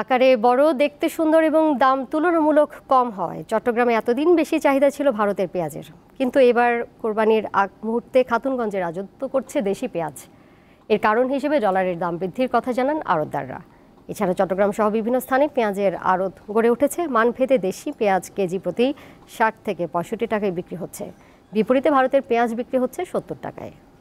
আকারে বড় দেখতে সুন্দর এবং দাম তুলনামূলক কম হয় চট্টগ্রামে এতদিন বেশি চাহিদা ছিল ভারতের পেঁয়াজের কিন্তু এবার কোরবানির আগ মুহূর্তে খাতুনগঞ্জে রাজত্ব করছে দেশি পেঁয়াজ এর কারণ হিসেবে ডলারের দাম বৃদ্ধির কথা জানান আড়তদাররা এছাড়া চট্টগ্রাম সহ বিভিন্ন স্থানে পেঁয়াজের আড়ত গড়ে উঠেছে মানভেদে দেশি পেঁয়াজ কেজি প্রতি ষাট থেকে পঁয়ষট্টি টাকায় বিক্রি হচ্ছে বিপরীতে ভারতের পেঁয়াজ বিক্রি হচ্ছে সত্তর টাকায়